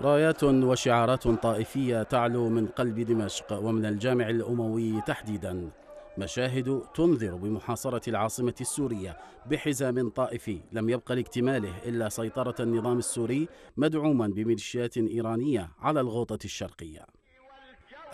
رايات وشعارات طائفية تعلو من قلب دمشق ومن الجامع الأموي تحديدا مشاهد تنذر بمحاصرة العاصمة السورية بحزام طائفي لم يبقى لاكتماله إلا سيطرة النظام السوري مدعوما بميليشيات إيرانية على الغوطة الشرقية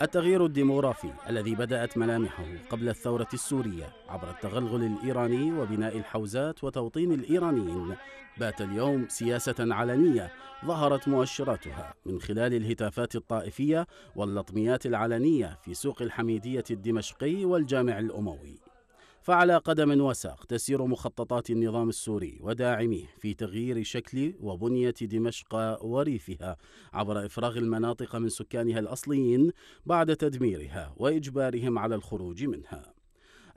التغيير الديموغرافي الذي بدأت ملامحه قبل الثورة السورية عبر التغلغل الإيراني وبناء الحوزات وتوطين الإيرانيين بات اليوم سياسة علنية ظهرت مؤشراتها من خلال الهتافات الطائفية واللطميات العلنية في سوق الحميدية الدمشقي والجامع الأموي فعلى قدم وساق تسير مخططات النظام السوري وداعميه في تغيير شكل وبنية دمشق وريفها عبر إفراغ المناطق من سكانها الأصليين بعد تدميرها وإجبارهم على الخروج منها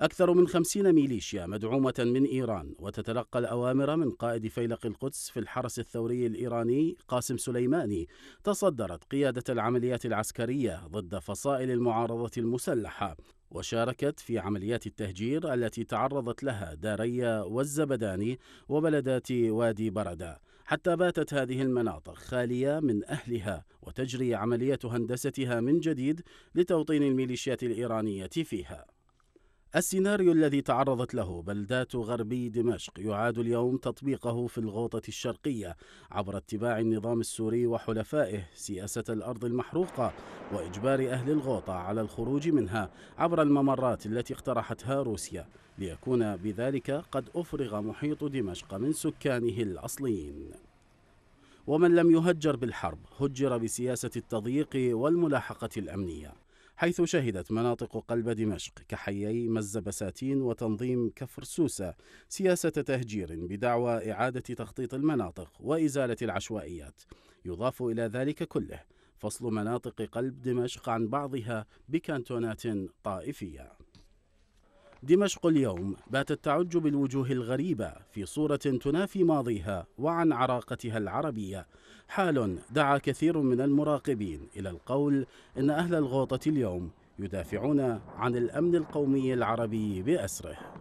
أكثر من خمسين ميليشيا مدعومة من إيران وتتلقى الأوامر من قائد فيلق القدس في الحرس الثوري الإيراني قاسم سليماني تصدرت قيادة العمليات العسكرية ضد فصائل المعارضة المسلحة وشاركت في عمليات التهجير التي تعرضت لها داريا والزبداني وبلدات وادي برده حتى باتت هذه المناطق خاليه من اهلها وتجري عمليه هندستها من جديد لتوطين الميليشيات الايرانيه فيها السيناريو الذي تعرضت له بلدات غربي دمشق يعاد اليوم تطبيقه في الغوطة الشرقية عبر اتباع النظام السوري وحلفائه سياسة الأرض المحروقة وإجبار أهل الغوطة على الخروج منها عبر الممرات التي اقترحتها روسيا ليكون بذلك قد أفرغ محيط دمشق من سكانه الأصليين ومن لم يهجر بالحرب هجر بسياسة التضييق والملاحقة الأمنية حيث شهدت مناطق قلب دمشق كحيي مز بساتين وتنظيم كفر سوسة سياسة تهجير بدعوى إعادة تخطيط المناطق وإزالة العشوائيات يضاف إلى ذلك كله فصل مناطق قلب دمشق عن بعضها بكانتونات طائفيه دمشق اليوم باتت تعج بالوجوه الغريبة في صورة تنافي ماضيها وعن عراقتها العربية حال دعا كثير من المراقبين إلى القول إن أهل الغوطة اليوم يدافعون عن الأمن القومي العربي بأسره